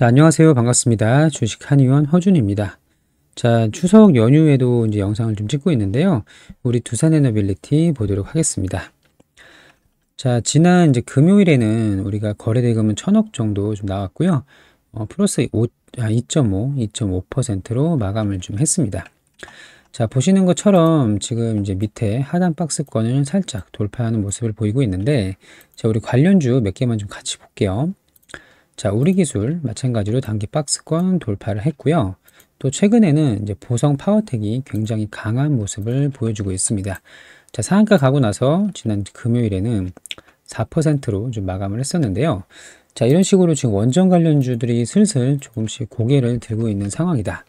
자, 안녕하세요. 반갑습니다. 주식 한의원 허준입니다. 자, 추석 연휴에도 이제 영상을 좀 찍고 있는데요. 우리 두산 에너빌리티 보도록 하겠습니다. 자, 지난 이제 금요일에는 우리가 거래 대금은 천억 정도 좀 나왔고요. 어, 플러스 2.5, 2.5%로 아, 마감을 좀 했습니다. 자, 보시는 것처럼 지금 이제 밑에 하단 박스권을 살짝 돌파하는 모습을 보이고 있는데, 자, 우리 관련주 몇 개만 좀 같이 볼게요. 자, 우리 기술 마찬가지로 단기 박스권 돌파를 했고요. 또 최근에는 이제 보성 파워텍이 굉장히 강한 모습을 보여주고 있습니다. 자, 상한가 가고 나서 지난 금요일에는 4%로 좀 마감을 했었는데요. 자, 이런 식으로 지금 원전 관련주들이 슬슬 조금씩 고개를 들고 있는 상황이다.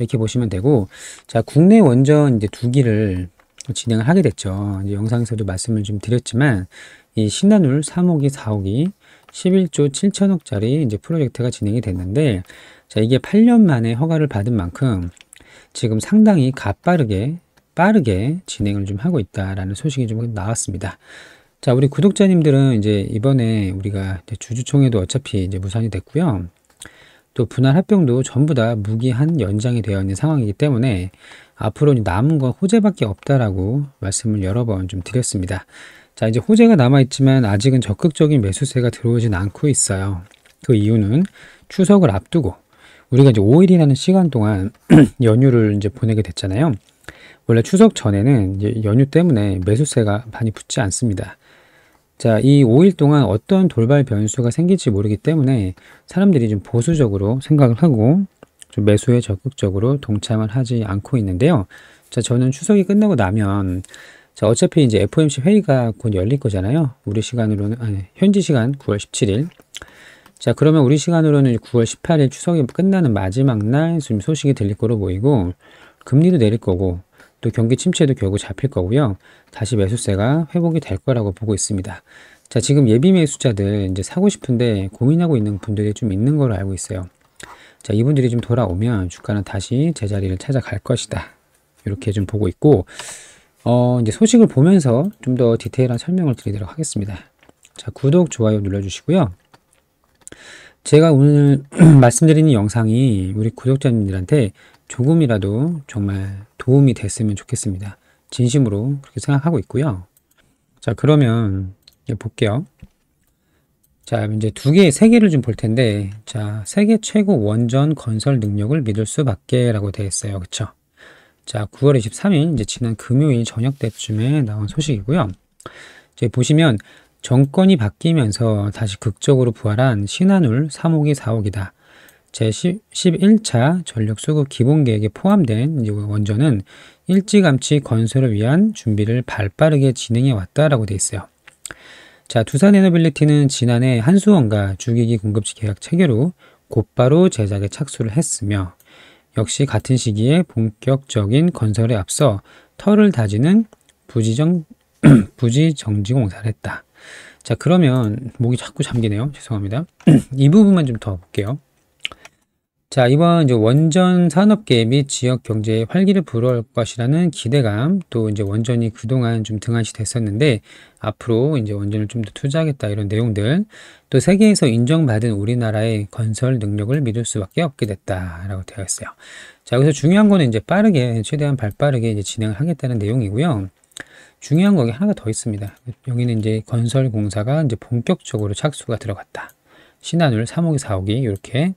이렇게 보시면 되고, 자, 국내 원전 이제 두기를 진행을 하게 됐죠. 이제 영상에서도 말씀을 좀 드렸지만, 이 신나눌 3호기, 4호기, 11조 7천억짜리 이제 프로젝트가 진행이 됐는데 자, 이게 8년 만에 허가를 받은 만큼 지금 상당히 가빠르게 빠르게 진행을 좀 하고 있다라는 소식이 좀 나왔습니다. 자, 우리 구독자님들은 이제 이번에 우리가 주주총회도 어차피 이제 무산이 됐고요. 또 분할 합병도 전부 다 무기한 연장이 되어 있는 상황이기 때문에 앞으로 남은 건 호재밖에 없다라고 말씀을 여러 번 좀 드렸습니다. 자, 이제 호재가 남아있지만 아직은 적극적인 매수세가 들어오진 않고 있어요. 그 이유는 추석을 앞두고 우리가 이제 5일이라는 시간 동안 연휴를 이제 보내게 됐잖아요. 원래 추석 전에는 이제 연휴 때문에 매수세가 많이 붙지 않습니다. 자, 이 5일 동안 어떤 돌발 변수가 생길지 모르기 때문에 사람들이 좀 보수적으로 생각을 하고 좀 매수에 적극적으로 동참을 하지 않고 있는데요. 자, 저는 추석이 끝나고 나면 자, 어차피 이제 FOMC 회의가 곧 열릴 거잖아요. 우리 시간으로는, 아니, 현지 시간 9월 17일. 자, 그러면 우리 시간으로는 9월 18일 추석이 끝나는 마지막 날 소식이 들릴 거로 보이고, 금리도 내릴 거고, 또 경기 침체도 결국 잡힐 거고요. 다시 매수세가 회복이 될 거라고 보고 있습니다. 자, 지금 예비 매수자들 이제 사고 싶은데 고민하고 있는 분들이 좀 있는 걸로 알고 있어요. 자, 이분들이 좀 돌아오면 주가는 다시 제자리를 찾아갈 것이다. 이렇게 좀 보고 있고, 어, 이제 소식을 보면서 좀 더 디테일한 설명을 드리도록 하겠습니다. 자, 구독, 좋아요 눌러주시고요. 제가 오늘 말씀드리는 영상이 우리 구독자님들한테 조금이라도 정말 도움이 됐으면 좋겠습니다. 진심으로 그렇게 생각하고 있고요. 자, 그러면 이제 볼게요. 자, 이제 두 개, 세 개를 좀 볼 텐데, 자, 세계 최고 원전 건설 능력을 믿을 수밖에 라고 되어 있어요. 그쵸? 자, 9월 23일 이제 지난 금요일 저녁 때쯤에 나온 소식이고요. 이제 보시면 정권이 바뀌면서 다시 극적으로 부활한 신한울 3호기 4호기다. 제11차 전력수급 기본계획에 포함된 원전은 일찌감치 건설을 위한 준비를 발빠르게 진행해 왔다라고 되어 있어요. 자, 두산에너빌리티는 지난해 한수원과 주기기 공급지 계약 체결 후 곧바로 제작에 착수를 했으며 역시 같은 시기에 본격적인 건설에 앞서 터를 다지는 부지정, 부지정지공사를 했다. 자 그러면 목이 자꾸 잠기네요. 죄송합니다. 이 부분만 좀 더 볼게요. 자, 이번 이제 원전 산업계 및 지역 경제에 활기를 불어올 것이라는 기대감, 또 이제 원전이 그동안 좀 등한시 됐었는데, 앞으로 이제 원전을 좀 더 투자하겠다 이런 내용들, 또 세계에서 인정받은 우리나라의 건설 능력을 믿을 수밖에 없게 됐다라고 되어 있어요. 자, 여기서 중요한 거는 이제 빠르게, 최대한 발 빠르게 이제 진행을 하겠다는 내용이고요. 중요한 거기 하나 더 있습니다. 여기는 이제 건설 공사가 이제 본격적으로 착수가 들어갔다. 신한울 3호기, 4호기, 이렇게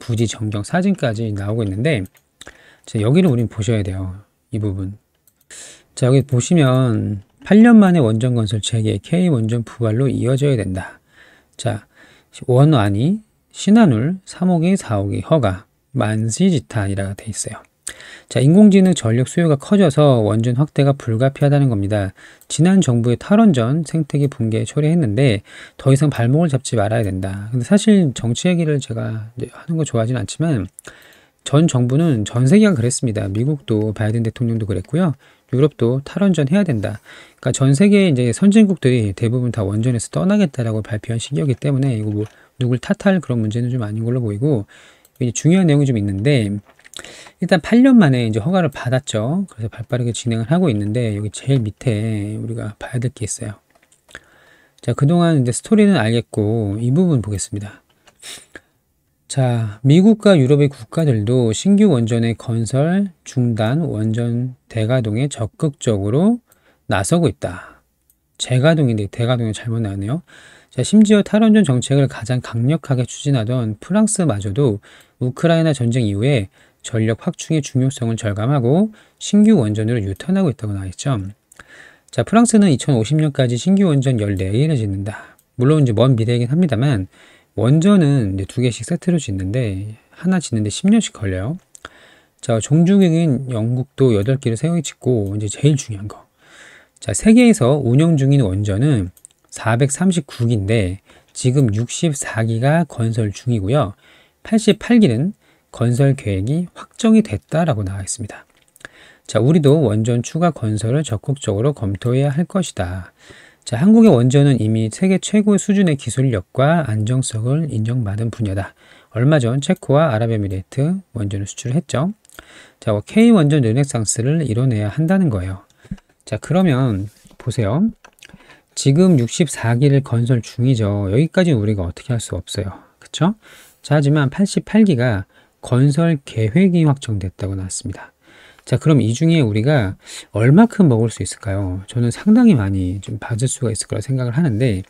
부지 전경 사진까지 나오고 있는데 자, 여기를 우린 보셔야 돼요. 이 부분. 자 여기 보시면 8년 만에 원전 건설 재개 K 원전 부활로 이어져야 된다. 자 원안이 신한울 3호기 4호기 허가 만시지탄이라고 돼 있어요. 자, 인공지능 전력 수요가 커져서 원전 확대가 불가피하다는 겁니다. 지난 정부의 탈원전 생태계 붕괴 초래했는데 더 이상 발목을 잡지 말아야 된다. 근데 사실 정치 얘기를 제가 하는 거 좋아하진 않지만 전 정부는 전 세계가 그랬습니다. 미국도 바이든 대통령도 그랬고요. 유럽도 탈원전 해야 된다. 그러니까 전 세계 의 이제 선진국들이 대부분 다 원전에서 떠나겠다라고 발표한 시기였기 때문에 이거 뭐 누굴 탓할 그런 문제는 좀 아닌 걸로 보이고 중요한 내용이 좀 있는데 일단 8년 만에 이제 허가를 받았죠. 그래서 발빠르게 진행을 하고 있는데 여기 제일 밑에 우리가 봐야 될 게 있어요. 자, 그동안 이제 스토리는 알겠고 이 부분 보겠습니다. 자, 미국과 유럽의 국가들도 신규 원전의 건설, 중단, 원전 대가동에 적극적으로 나서고 있다. 재가동인데 대가동이 잘못 나왔네요. 자, 심지어 탈원전 정책을 가장 강력하게 추진하던 프랑스마저도 우크라이나 전쟁 이후에 전력 확충의 중요성을 절감하고 신규 원전으로 유턴하고 있다고 나와 있죠. 자, 프랑스는 2050년까지 신규 원전 14개를 짓는다. 물론 이제 먼 미래이긴 합니다만 원전은 이제 두 개씩 세트로 짓는데 하나 짓는데 10년씩 걸려요. 자, 종중객인 영국도 8개를 세워 짓고 이제 제일 중요한 거. 자, 세계에서 운영 중인 원전은 439기인데 지금 64기가 건설 중이고요. 88기는 건설 계획이 확정이 됐다라고 나와 있습니다. 자, 우리도 원전 추가 건설을 적극적으로 검토해야 할 것이다. 자, 한국의 원전은 이미 세계 최고의 수준의 기술력과 안정성을 인정받은 분야다. 얼마 전 체코와 아랍에미레이트 원전을 수출했죠. 자, 뭐 K 원전 르네상스를 이뤄내야 한다는 거예요. 자, 그러면 보세요. 지금 64기를 건설 중이죠. 여기까지 는 우리가 어떻게 할 수 없어요. 그쵸? 자, 하지만 88기가 건설 계획이 확정됐다고 나왔습니다. 자, 그럼 이 중에 우리가 얼마큼 먹을 수 있을까요? 저는 상당히 많이 좀 받을 수가 있을 거라 생각을 하는데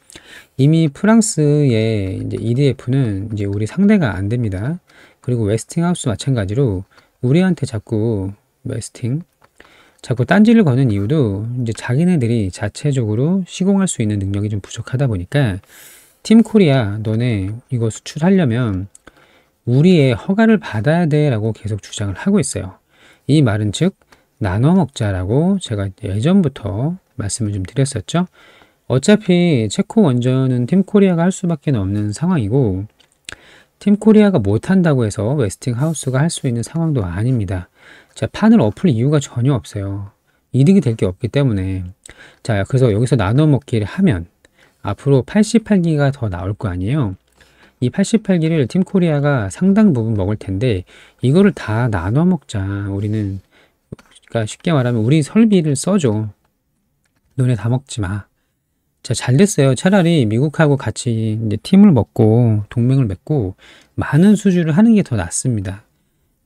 이미 프랑스의 이제 EDF는 이제 우리 상대가 안 됩니다. 그리고 웨스팅하우스 마찬가지로 우리한테 자꾸 웨스팅 자꾸 딴지를 거는 이유도 이제 자기네들이 자체적으로 시공할 수 있는 능력이 좀 부족하다 보니까 팀 코리아 너네 이거 수출하려면 우리의 허가를 받아야 돼라고 계속 주장을 하고 있어요. 이 말은 즉 나눠 먹자라고 제가 예전부터 말씀을 좀 드렸었죠. 어차피 체코 원전은 팀코리아가 할 수밖에 없는 상황이고 팀코리아가 못한다고 해서 웨스팅하우스가 할 수 있는 상황도 아닙니다. 자, 판을 엎을 이유가 전혀 없어요. 이득이 될 게 없기 때문에 자 그래서 여기서 나눠 먹기를 하면 앞으로 88기가 더 나올 거 아니에요. 이 88기를 팀코리아가 상당 부분 먹을 텐데 이거를 다 나눠 먹자. 우리는 그러니까 쉽게 말하면 우리 설비를 써줘. 눈에 다 먹지 마. 자, 잘 됐어요. 차라리 미국하고 같이 이제 팀을 먹고 동맹을 맺고 많은 수주를 하는 게 더 낫습니다.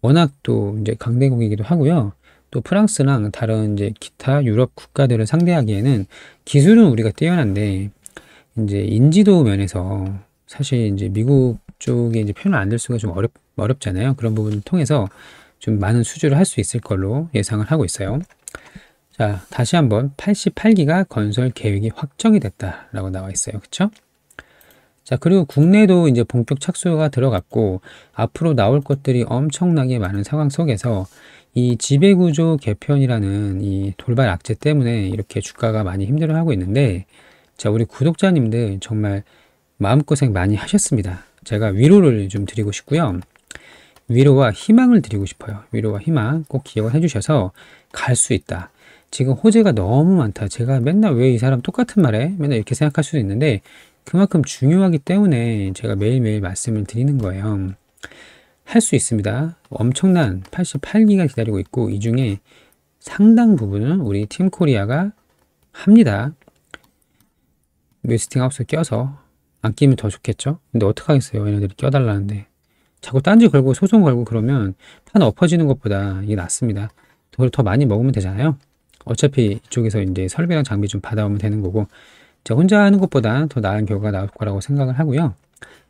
워낙 또 이제 강대국이기도 하고요. 또 프랑스랑 다른 이제 기타 유럽 국가들을 상대하기에는 기술은 우리가 뛰어난데 이제 인지도 면에서 사실 이제 미국 쪽에 이제 표현을 안될 수가 좀 어렵, 어렵잖아요. 그런 부분을 통해서 좀 많은 수주를 할 수 있을 걸로 예상을 하고 있어요. 자, 다시 한번 88기가 건설 계획이 확정이 됐다라고 나와 있어요. 그쵸? 자, 그리고 국내도 이제 본격 착수가 들어갔고, 앞으로 나올 것들이 엄청나게 많은 상황 속에서 이 지배구조 개편이라는 이 돌발 악재 때문에 이렇게 주가가 많이 힘들어하고 있는데, 자, 우리 구독자님들 정말 마음고생 많이 하셨습니다. 제가 위로를 좀 드리고 싶고요. 위로와 희망을 드리고 싶어요. 위로와 희망 꼭 기억을 해주셔서 갈 수 있다. 지금 호재가 너무 많다. 제가 맨날 왜 이 사람 똑같은 말에 맨날 이렇게 생각할 수도 있는데 그만큼 중요하기 때문에 제가 매일매일 말씀을 드리는 거예요. 할 수 있습니다. 엄청난 88기가 기다리고 있고 이 중에 상당 부분은 우리 팀 코리아가 합니다. 웨스팅하우스 껴서 안 끼면 더 좋겠죠? 근데 어떡하겠어요. 얘네들이 껴달라는데. 자꾸 딴지 걸고 소송 걸고 그러면 판 엎어지는 것보다 이게 낫습니다. 돈더 많이 먹으면 되잖아요. 어차피 이쪽에서 이제 설비랑 장비 좀 받아오면 되는 거고 저 혼자 하는 것보다 더 나은 결과가 나올 거라고 생각을 하고요.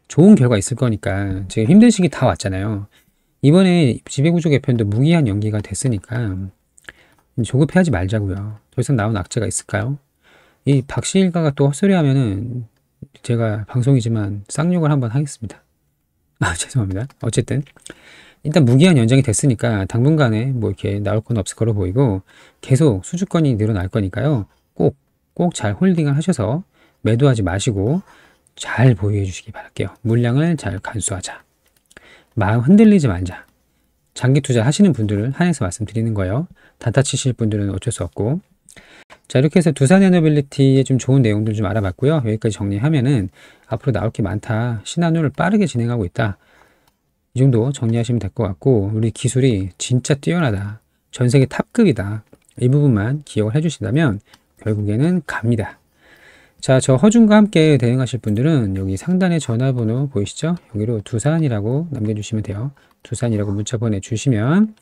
좋은 결과 있을 거니까 지금 힘든 시기 다 왔잖아요. 이번에 지배구조 개편도 무기한 연기가 됐으니까 조급해하지 말자고요. 더 이상 나온 악재가 있을까요? 이 박씨 일가가 또 헛소리하면은 제가 방송이지만 쌍욕을 한번 하겠습니다. 아, 죄송합니다. 어쨌든 일단 무기한 연장이 됐으니까 당분간에 뭐 이렇게 나올 건 없을 거로 보이고 계속 수주권이 늘어날 거니까요. 꼭 꼭 잘 홀딩을 하셔서 매도하지 마시고 잘 보유해 주시기 바랄게요. 물량을 잘 간수하자. 마음 흔들리지 말자. 장기 투자 하시는 분들을 한해서 말씀드리는 거예요. 다다치실 분들은 어쩔 수 없고 자 이렇게 해서 두산 에너빌리티의 좀 좋은 내용들 좀 알아봤고요. 여기까지 정리하면은 앞으로 나올 게 많다. 신한율을 빠르게 진행하고 있다. 이 정도 정리하시면 될 것 같고 우리 기술이 진짜 뛰어나다. 전 세계 탑급이다. 이 부분만 기억을 해주신다면 결국에는 갑니다. 자, 저 허준과 함께 대응하실 분들은 여기 상단에 전화번호 보이시죠? 여기로 두산이라고 남겨주시면 돼요. 두산이라고 문자 보내주시면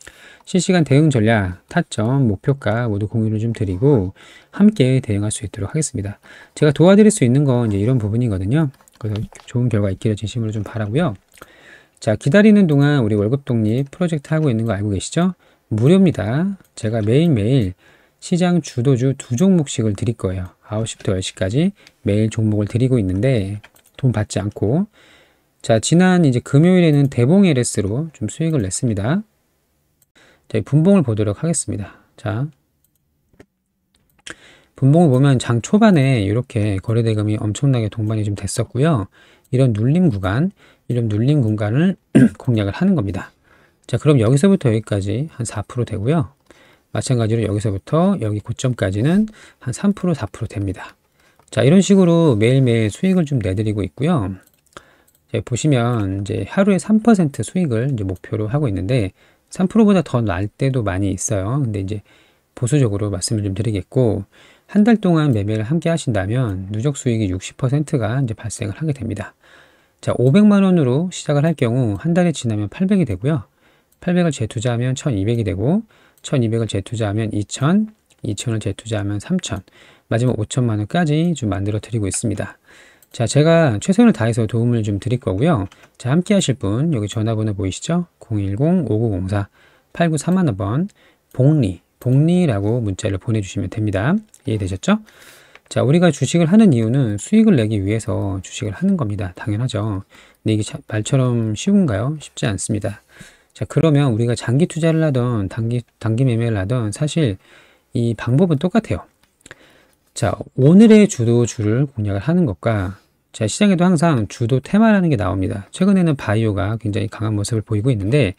실시간 대응 전략, 타점, 목표가 모두 공유를 좀 드리고 함께 대응할 수 있도록 하겠습니다. 제가 도와드릴 수 있는 건 이제 이런 부분이거든요. 그래서 좋은 결과 있기를 진심으로 좀 바라고요. 자, 기다리는 동안 우리 월급 독립 프로젝트 하고 있는 거 알고 계시죠? 무료입니다. 제가 매일매일 시장 주도주 두 종목씩을 드릴 거예요. 9시부터 10시까지 매일 종목을 드리고 있는데 돈 받지 않고 자 지난 이제 금요일에는 대봉 LS로 좀 수익을 냈습니다. 자, 분봉을 보도록 하겠습니다. 자 분봉을 보면 장 초반에 이렇게 거래대금이 엄청나게 동반이 좀 됐었고요. 이런 눌림 구간, 이런 눌림 공간을 공략을 하는 겁니다. 자 그럼 여기서부터 여기까지 한 4% 되고요. 마찬가지로 여기서부터 여기 고점까지는 한3% 4% 됩니다. 자 이런 식으로 매일매일 수익을 좀 내드리고 있고요. 보시면 이제 하루에 3% 수익을 이제 목표로 하고 있는데 3%보다 더 날 때도 많이 있어요. 근데 이제 보수적으로 말씀을 좀 드리겠고 한 달 동안 매매를 함께 하신다면 누적 수익이 60%가 이제 발생을 하게 됩니다. 자, 500만 원으로 시작을 할 경우 한 달이 지나면 800이 되고요. 800을 재투자하면 1200이 되고 1200을 재투자하면 2000, 2000을 재투자하면 3000, 마지막 5천만 원까지 좀 만들어 드리고 있습니다. 자, 제가 최선을 다해서 도움을 좀 드릴 거고요. 자, 함께 하실 분, 여기 전화번호 보이시죠? 010-5904-8931번, 복리, 복리라고 문자를 보내주시면 됩니다. 이해되셨죠? 자, 우리가 주식을 하는 이유는 수익을 내기 위해서 주식을 하는 겁니다. 당연하죠. 근데 이게 말처럼 쉬운가요? 쉽지 않습니다. 자, 그러면 우리가 장기 투자를 하던 단기, 단기 매매를 하던 사실 이 방법은 똑같아요. 자, 오늘의 주도주를 공략을 하는 것과 자, 시장에도 항상 주도 테마라는 게 나옵니다. 최근에는 바이오가 굉장히 강한 모습을 보이고 있는데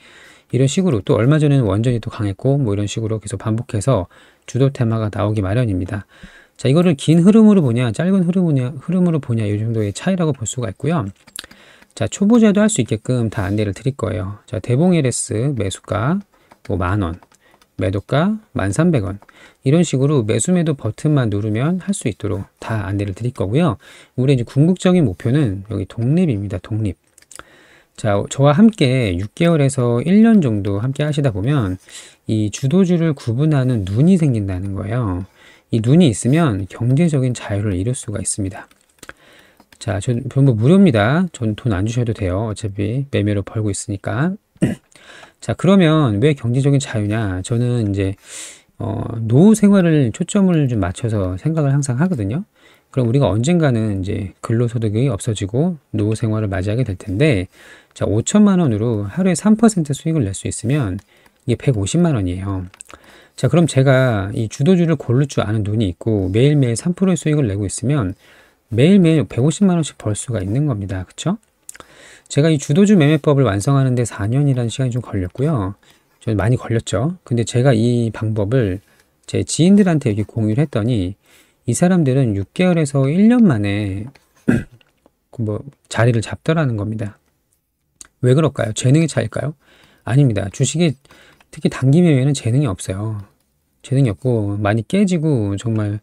이런 식으로 또 얼마 전에는 원전이 또 강했고 뭐 이런 식으로 계속 반복해서 주도 테마가 나오기 마련입니다. 자, 이거를 긴 흐름으로 보냐, 짧은 흐름으로 보냐, 흐름으로 보냐 이 정도의 차이라고 볼 수가 있고요. 자, 초보자도 할 수 있게끔 다 안내를 드릴 거예요. 자, 대봉 LS 매수가 뭐 만원, 매도가 만 삼백 원 이런 식으로 매수 매도 버튼만 누르면 할 수 있도록 다 안내를 드릴 거고요. 우리 이제 궁극적인 목표는 여기 독립입니다. 독립. 자, 저와 함께 6개월에서 1년 정도 함께 하시다 보면 이 주도주를 구분하는 눈이 생긴다는 거예요. 이 눈이 있으면 경제적인 자유를 이룰 수가 있습니다. 자, 전, 전부 무료입니다. 전 돈 안 주셔도 돼요. 어차피 매매로 벌고 있으니까. 자, 그러면 왜 경제적인 자유냐? 저는 이제 어, 노후 생활을 초점을 좀 맞춰서 생각을 항상 하거든요. 그럼 우리가 언젠가는 이제 근로소득이 없어지고 노후 생활을 맞이하게 될 텐데, 자, 5천만 원으로 하루에 3% 수익을 낼 수 있으면 이게 150만 원이에요. 자, 그럼 제가 이 주도주를 고를 줄 아는 돈이 있고 매일매일 3%의 수익을 내고 있으면 매일매일 150만 원씩 벌 수가 있는 겁니다. 그쵸 제가 이 주도주 매매법을 완성하는데 4년이라는 시간이 좀 걸렸고요. 좀 많이 걸렸죠. 근데 제가 이 방법을 제 지인들한테 이렇게 공유를 했더니 이 사람들은 6개월에서 1년 만에 그 뭐 자리를 잡더라는 겁니다. 왜 그럴까요? 재능의 차일까요? 아닙니다. 주식에 특히 단기 매매는 재능이 없어요. 재능이 없고 많이 깨지고 정말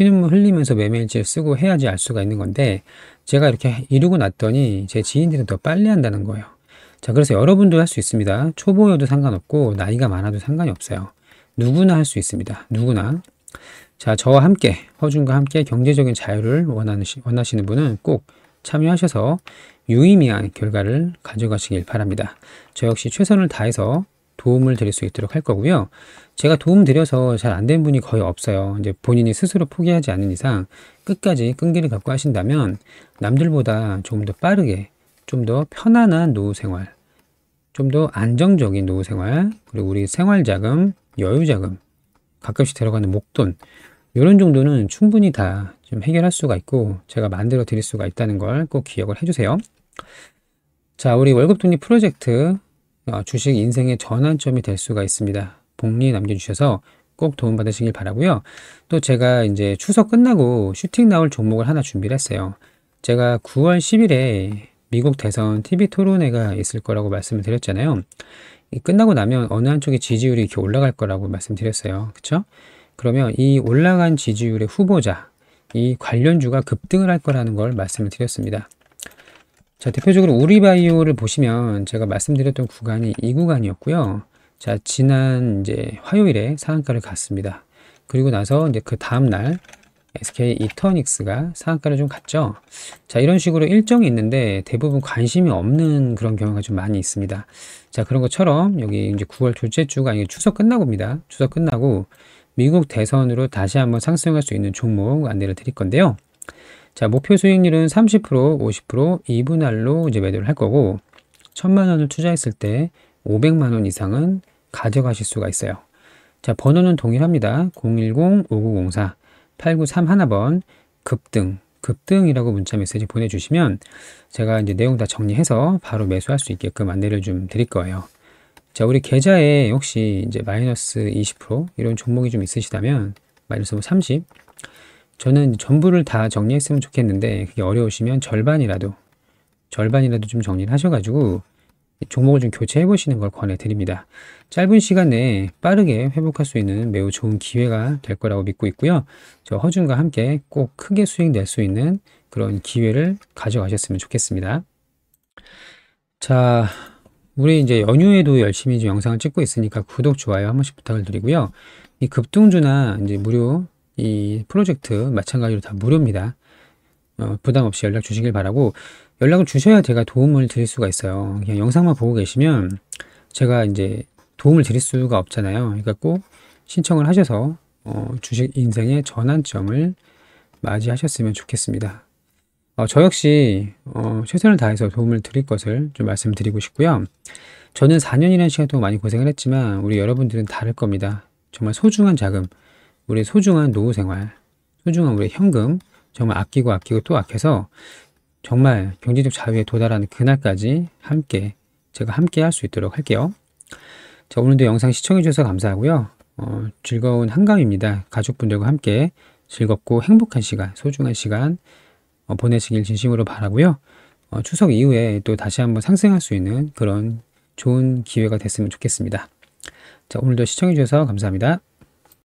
피눈물 흘리면서 매매일지를 쓰고 해야지 알 수가 있는 건데 제가 이렇게 이루고 났더니 제 지인들은 더 빨리 한다는 거예요. 자 그래서 여러분도 할 수 있습니다. 초보여도 상관없고 나이가 많아도 상관이 없어요. 누구나 할 수 있습니다. 누구나. 자 저와 함께 허준과 함께 경제적인 자유를 원하는, 원하시는 분은 꼭 참여하셔서 유의미한 결과를 가져가시길 바랍니다. 저 역시 최선을 다해서 도움을 드릴 수 있도록 할 거고요. 제가 도움 드려서 잘 안 된 분이 거의 없어요. 이제 본인이 스스로 포기하지 않는 이상 끝까지 끈기를 갖고 하신다면 남들보다 좀 더 빠르게, 좀 더 편안한 노후 생활, 좀 더 안정적인 노후 생활, 그리고 우리 생활 자금, 여유 자금, 가끔씩 들어가는 목돈, 이런 정도는 충분히 다 좀 해결할 수가 있고 제가 만들어 드릴 수가 있다는 걸 꼭 기억을 해주세요. 자, 우리 월급 독립 프로젝트 어, 주식 인생의 전환점이 될 수가 있습니다. 복리 남겨주셔서 꼭 도움받으시길 바라고요. 또 제가 이제 추석 끝나고 슈팅 나올 종목을 하나 준비를 했어요. 제가 9월 10일에 미국 대선 TV 토론회가 있을 거라고 말씀을 드렸잖아요. 끝나고 나면 어느 한쪽의 지지율이 이렇게 올라갈 거라고 말씀드렸어요. 그쵸 그러면 이 올라간 지지율의 후보자, 이 관련주가 급등을 할 거라는 걸 말씀을 드렸습니다. 자, 대표적으로 우리바이오를 보시면 제가 말씀드렸던 구간이 이 구간이었고요. 자, 지난 이제 화요일에 상한가를 갔습니다. 그리고 나서 이제 그 다음날 SK 이터닉스가 상한가를 좀 갔죠. 자, 이런 식으로 일정이 있는데 대부분 관심이 없는 그런 경우가 좀 많이 있습니다. 자, 그런 것처럼 여기 이제 9월 둘째 주가 이게 추석 끝나고입니다. 추석 끝나고 미국 대선으로 다시 한번 상승할 수 있는 종목 안내를 드릴 건데요. 자, 목표 수익률은 30%, 50%, 이분할로 이제 매도를 할 거고, 천만 원을 투자했을 때 500만 원 이상은 가져가실 수가 있어요. 자, 번호는 동일합니다. 010-5904-8931번 급등, 급등이라고 문자 메시지 보내주시면 제가 이제 내용 다 정리해서 바로 매수할 수 있게끔 안내를 좀 드릴 거예요. 자, 우리 계좌에 혹시 이제 마이너스 20% 이런 종목이 좀 있으시다면 마이너스 뭐 30, 저는 전부를 다 정리했으면 좋겠는데 그게 어려우시면 절반이라도 절반이라도 좀 정리를 하셔가지고 종목을 좀 교체해 보시는 걸 권해드립니다. 짧은 시간에 내 빠르게 회복할 수 있는 매우 좋은 기회가 될 거라고 믿고 있고요. 저 허준과 함께 꼭 크게 수익 낼 수 있는 그런 기회를 가져가셨으면 좋겠습니다. 자, 우리 이제 연휴에도 열심히 영상을 찍고 있으니까 구독, 좋아요 한 번씩 부탁을 드리고요. 이 급등주나 이제 무료 이 프로젝트 마찬가지로 다 무료입니다. 어, 부담 없이 연락 주시길 바라고 연락을 주셔야 제가 도움을 드릴 수가 있어요. 그냥 영상만 보고 계시면 제가 이제 도움을 드릴 수가 없잖아요. 그러니까 꼭 신청을 하셔서 어, 주식 인생의 전환점을 맞이하셨으면 좋겠습니다. 어, 저 역시 어, 최선을 다해서 도움을 드릴 것을 좀 말씀드리고 싶고요. 저는 4년이라는 시간 동안 많이 고생을 했지만 우리 여러분들은 다를 겁니다. 정말 소중한 자금, 우리 소중한 노후 생활, 소중한 우리 현금 정말 아끼고 아끼고 또 아껴서 정말 경제적 자유에 도달하는 그날까지 함께 제가 함께 할 수 있도록 할게요. 자, 오늘도 영상 시청해 주셔서 감사하고요. 어, 즐거운 한강입니다. 가족분들과 함께 즐겁고 행복한 시간, 소중한 시간 어, 보내시길 진심으로 바라고요. 어, 추석 이후에 또 다시 한번 상승할 수 있는 그런 좋은 기회가 됐으면 좋겠습니다. 자, 오늘도 시청해 주셔서 감사합니다.